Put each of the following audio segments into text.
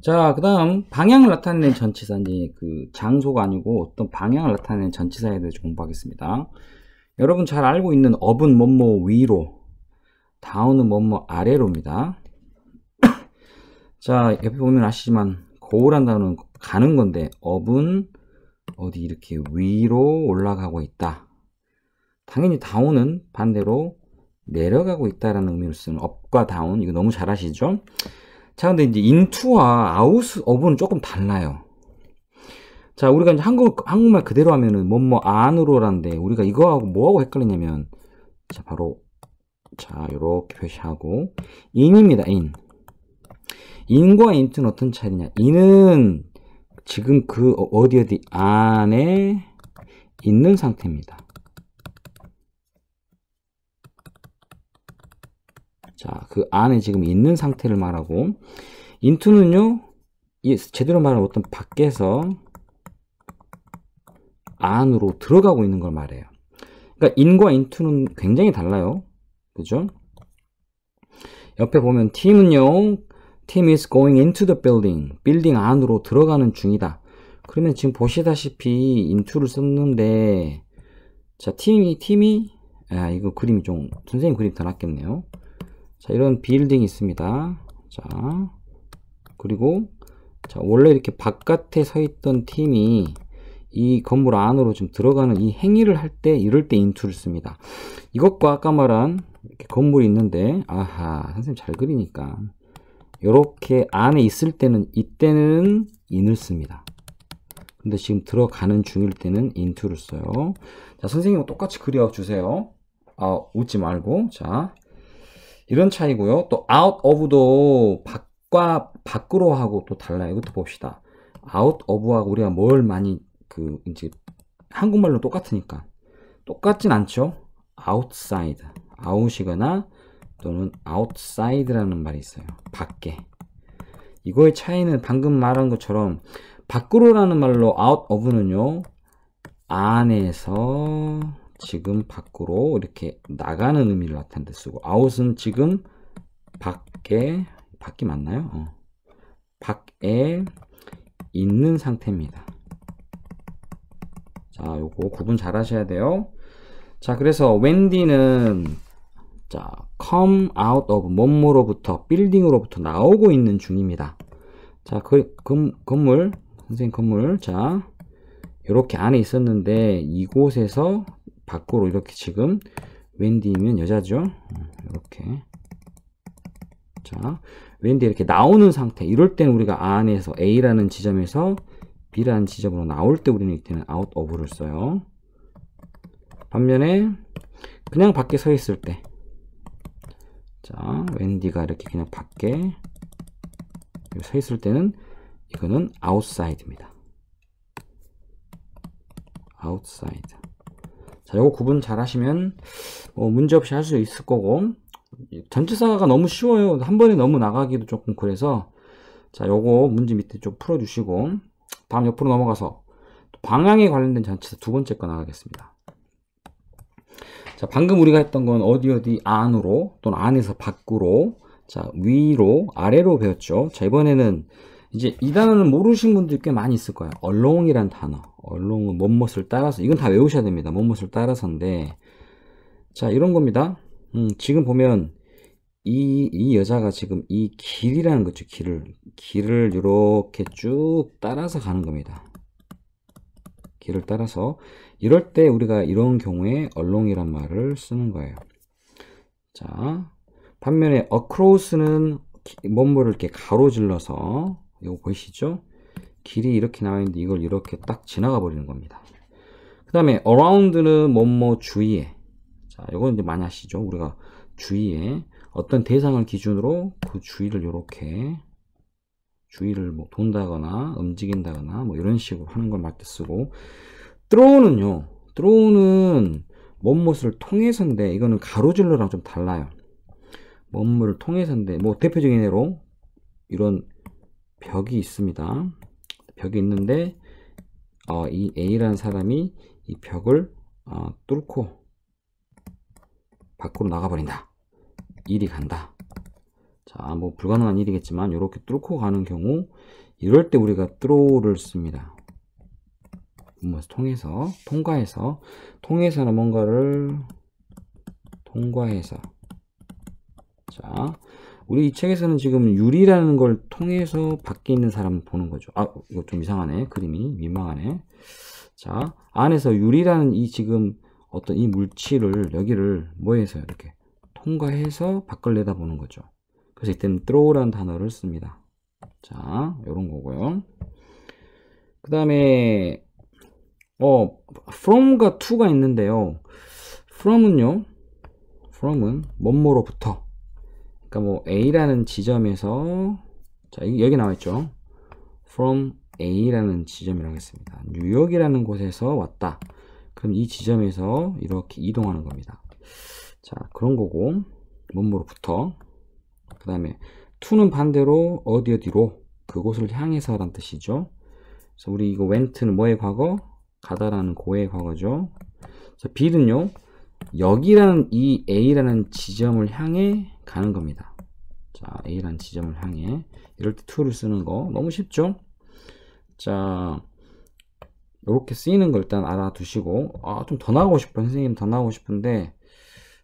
자, 그 다음, 방향을 나타내는 전치사, 이제 그 장소가 아니고 어떤 방향을 나타내는 전치사에 대해서 공부하겠습니다. 여러분 잘 알고 있는 업은 뭐뭐 위로, 다운은 뭐뭐 아래로입니다. 자, 옆에 보면 아시지만, 고우란 단어는 가는 건데, 업은 어디 이렇게 위로 올라가고 있다. 당연히 다운은 반대로 내려가고 있다라는 의미로 쓰는 업과 다운, 이거 너무 잘 아시죠? 자, 근데 이제 인투와 아웃 어브는 조금 달라요. 자, 우리가 이제 한국, 한국말 그대로 하면은, 뭐, 뭐, 안으로란데, 우리가 이거하고 뭐하고 헷갈리냐면, 자, 바로, 자, 요렇게 표시하고, 인입니다, 인. 인과 인트는 어떤 차이냐? 인은 지금 그 어디 어디 안에 있는 상태입니다. 자, 그 안에 지금 있는 상태를 말하고 인투는요. 예, 제대로 말하면 어떤 밖에서 안으로 들어가고 있는 걸 말해요. 그러니까 인과 인투는 굉장히 달라요. 그죠? 옆에 보면 팀은요. 팀 is going into the building. 빌딩 안으로 들어가는 중이다. 그러면 지금 보시다시피 인투를 썼는데 자, 팀이 팀이 아, 이거 그림이 좀 선생님 그림 더 낫겠네요. 자, 이런 빌딩이 있습니다. 자, 그리고 자, 원래 이렇게 바깥에 서 있던 팀이 이 건물 안으로 좀 들어가는 이 행위를 할 때 이럴 때 인투를 씁니다. 이것과 아까 말한 건물이 있는데 아하 선생님 잘 그리니까 이렇게 안에 있을 때는 이때는 인을 씁니다. 근데 지금 들어가는 중일 때는 인투를 써요. 자 선생님 은 똑같이 그려주세요. 아 웃지 말고 자 이런 차이고요. 또 out of도 밖과 밖으로 하고 또 달라요. 이것도 봅시다. out of하고 우리가 뭘 많이 그 이제 한국말로 똑같으니까 똑같진 않죠. outside, out이거나 또는 outside라는 말이 있어요. 밖에. 이거의 차이는 방금 말한 것처럼 밖으로라는 말로 out of는요. 안에서 지금 밖으로 이렇게 나가는 의미를 나타내는데 쓰고 아웃은 지금 밖에 밖이 맞나요? 어. 밖에 있는 상태입니다. 자, 요거 구분 잘 하셔야 돼요. 자, 그래서 웬디는 자, come out of 몸으로부터 빌딩으로부터 나오고 있는 중입니다. 자, 그, 금, 건물 선생님 건물 자, 이렇게 안에 있었는데 이곳에서 밖으로 이렇게 지금 웬디면 여자죠 이렇게 자 웬디 이렇게 나오는 상태 이럴 때는 우리가 안에서 A라는 지점에서 B라는 지점으로 나올 때 우리는 이때는 out of를 써요 반면에 그냥 밖에 서 있을 때 자, 웬디가 이렇게 그냥 밖에 서 있을 때는 이거는 outside입니다. outside. 자, 요거 구분 잘 하시면 뭐 문제없이 할 수 있을 거고 전체 사과가 너무 쉬워요. 한 번에 너무 나가기도 조금 그래서 자, 요거 문제 밑에 좀 풀어 주시고 다음 옆으로 넘어가서 방향에 관련된 전체 두 번째 거 나가겠습니다. 자, 방금 우리가 했던 건 어디 어디 안으로 또는 안에서 밖으로 자, 위로 아래로 배웠죠. 자, 이번에는 이제 이 단어는 모르신 분들꽤 많이 있을 거예요. 얼롱이란 단어. 얼롱은 못못을 따라서 이건 다 외우셔야 됩니다. 못못을 따라서인데 자 이런 겁니다. 음, 지금 보면 이, 이 여자가 지금 이 길이라는 거죠. 길을 길을 이렇게 쭉 따라서 가는 겁니다. 길을 따라서 이럴 때 우리가 이런 경우에 얼롱이란 말을 쓰는 거예요. 자 반면에 across는 몸물을 이렇게 가로질러서 이거 보이시죠? 길이 이렇게 나와 있는데 이걸 이렇게 딱 지나가 버리는 겁니다. 그 다음에 around는 뭐뭐 주위에 자 이건 이제 많이 아시죠? 우리가 주위에 어떤 대상을 기준으로 그 주위를 이렇게 주위를 뭐 돈다거나 움직인다거나 뭐 이런 식으로 하는 걸 맞게 쓰고 t h r o u 는요 through는 뭔못을 통해서인데 이거는 가로질러랑 좀 달라요 뭔물을 통해서인데 뭐 대표적인 예로 이런 벽이 있습니다. 벽이 있는데 어, 이 A라는 사람이 이 벽을 어, 뚫고 밖으로 나가버린다. 일이 간다. 자, 뭐 불가능한 일이겠지만 이렇게 뚫고 가는 경우 이럴 때 우리가 through를 씁니다. 통해서, 통과해서, 통해서는 뭔가를 통과해서 자, 우리 이 책에서는 지금 유리라는 걸 통해서 밖에 있는 사람을 보는 거죠. 아, 이거 좀 이상하네. 그림이 민망하네. 자, 안에서 유리라는 이 지금 어떤 이 물질을 여기를 뭐해서 이렇게 통과해서 밖을 내다보는 거죠. 그래서 이때는 throw라는 단어를 씁니다. 자, 이런 거고요. 그 다음에 어, from과 to가 있는데요. from은요. from은 뭐뭐로부터 그러니까 뭐 A라는 지점에서 자 여기 나와있죠. From A라는 지점이라고 했습니다. 뉴욕이라는 곳에서 왔다. 그럼 이 지점에서 이렇게 이동하는 겁니다. 자 그런 거고 몸으로부터 그 다음에 to는 반대로 어디 어디로 그곳을 향해서 란 뜻이죠. 그래서 우리 이거 went는 뭐의 과거? 가다라는 고의 과거죠. 자, b 는요 여기라는 이 a라는 지점을 향해 가는 겁니다. 자, A라는 지점을 향해 이럴 때 to를 쓰는 거 너무 쉽죠? 자, 이렇게 쓰이는 걸 일단 알아두시고 아, 좀 더 나가고 싶어요. 선생님 더 나가고 싶은데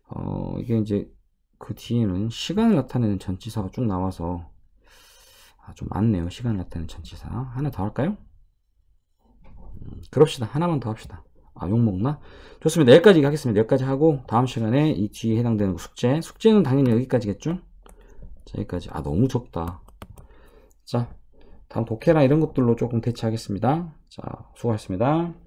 어, 이게 이제 그 뒤에는 시간을 나타내는 전치사가 쭉 나와서 아, 좀 많네요. 시간을 나타내는 전치사. 하나 더 할까요? 음, 그럽시다. 하나만 더 합시다. 아, 욕먹나? 좋습니다. 여기까지 하겠습니다. 여기까지 하고 다음 시간에 이 뒤에 해당되는 숙제 숙제는 당연히 여기까지겠죠? 자, 여기까지 아 너무 적다. 자 다음 독해랑 이런 것들로 조금 대체하겠습니다. 자 수고하셨습니다.